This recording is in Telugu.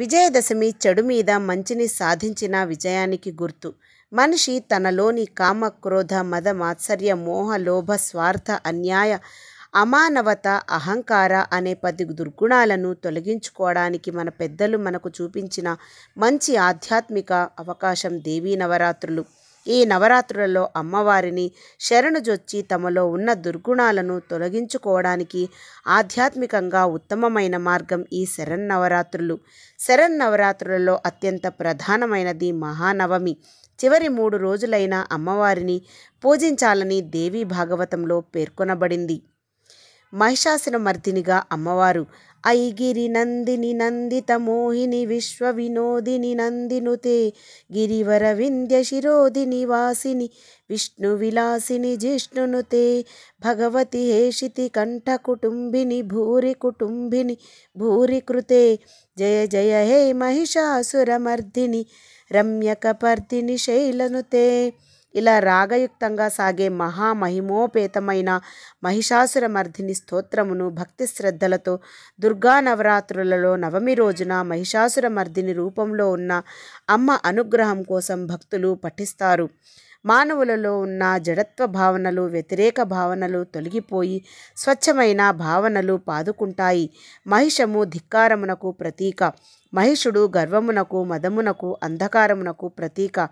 విజయదశమి చెడు మీద మంచిని సాధించిన విజయానికి గుర్తు మనిషి తనలోని కామ క్రోధ మద మాత్సర్య మోహ లోభ స్వార్థ అన్యాయ అమానవత అహంకార అనే పది దుర్గుణాలను తొలగించుకోవడానికి మన పెద్దలు మనకు చూపించిన మంచి ఆధ్యాత్మిక అవకాశం దేవీ నవరాత్రులు ఈ నవరాత్రులలో అమ్మవారిని శరణు జొచ్చి తమలో ఉన్న దుర్గుణాలను తొలగించుకోవడానికి ఆధ్యాత్మికంగా ఉత్తమమైన మార్గం ఈ శరణ్ నవరాత్రులు శరణ్ నవరాత్రులలో అత్యంత ప్రధానమైనది మహానవమి చివరి మూడు రోజులైన అమ్మవారిని పూజించాలని దేవీ భాగవతంలో పేర్కొనబడింది మహిషాసుర మర్దినిగా అమ్మవారు ఐగిరి నందిని నందిత మోహిని విశ్వ వినోదిని నందినుతే గిరివర వింధ్య శిరోదిని వాసిని విష్ణు విలాసిని జిష్ణునుతే భగవతి హేషితి కంఠ కుటుంబిని భూరి కుటుంబిని భూరి కృతే జయ జయ హే మహిషాసురమర్దిని రమ్యకపర్దిని శైలనుతే ఇలా రాగయుక్తంగా సాగే మహామహిమోపేతమైన మర్ధిని స్తోత్రమును భక్తి శ్రద్ధలతో దుర్గా నవరాత్రులలో నవమి రోజున మర్ధిని రూపంలో ఉన్న అమ్మ అనుగ్రహం కోసం భక్తులు పఠిస్తారు మానవులలో ఉన్న జడత్వ భావనలు వ్యతిరేక భావనలు తొలగిపోయి స్వచ్ఛమైన భావనలు పాదుకుంటాయి మహిషము ధిక్కారమునకు ప్రతీక మహిషుడు గర్వమునకు మదమునకు అంధకారమునకు ప్రతీక